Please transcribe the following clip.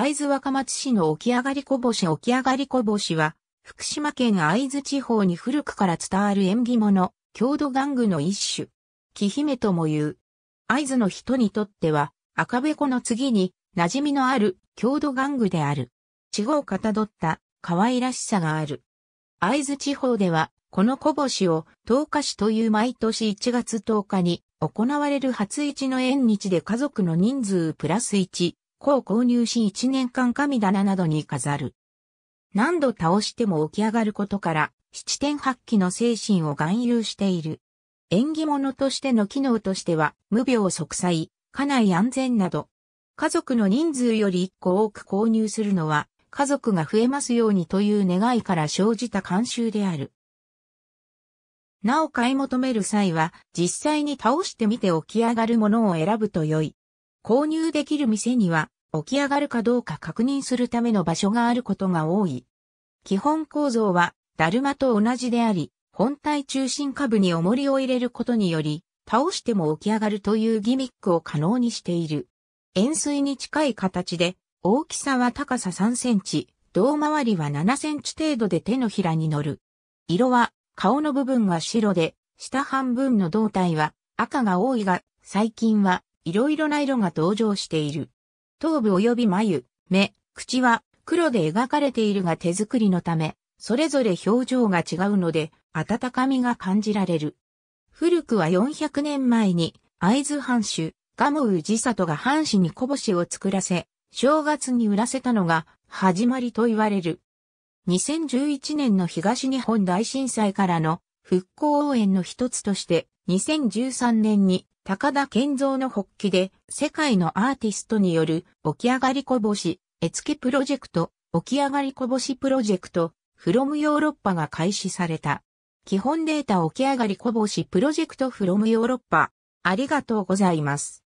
会津若松市の起き上がりこぼし起き上がりこぼしは、福島県会津地方に古くから伝わる縁起物、郷土玩具の一種。木姫とも言う。会津の人にとっては、赤べこの次に、馴染みのある郷土玩具である。地方をかたどった可愛らしさがある。会津地方では、このこぼしを、十日市という毎年1月10日に、行われる初一の縁日で家族の人数プラス1、子を購入し一年間神棚などに飾る。何度倒しても起き上がることから、七点八期の精神を含有している。縁起物としての機能としては、無病息災、家内安全など、家族の人数より一個多く購入するのは、家族が増えますようにという願いから生じた慣習である。なお買い求める際は、実際に倒してみて起き上がるものを選ぶと良い。購入できる店には起き上がるかどうか確認するための場所があることが多い。基本構造は、だるまと同じであり、本体中心下部に重りを入れることにより、倒しても起き上がるというギミックを可能にしている。円錐に近い形で、大きさは高さ3センチ、胴回りは7センチ程度で手のひらに乗る。色は、顔の部分が白で、下半分の胴体は赤が多いが、最近はいろいろな色が登場している。頭部及び眉、目、口は黒で描かれているが手作りのため、それぞれ表情が違うので、温かみが感じられる。古くは400年前に、会津藩主、ガモウジサトが藩士に小星を作らせ、正月に売らせたのが始まりと言われる。2011年の東日本大震災からの復興応援の一つとして、2013年に高田健三の発起で世界のアーティストによる起き上がりこぼし、絵付けプロジェクト、起き上がりこぼしプロジェクト、フロムヨーロッパが開始された。基本データ起き上がりこぼしプロジェクトフロムヨーロッパ。ありがとうございます。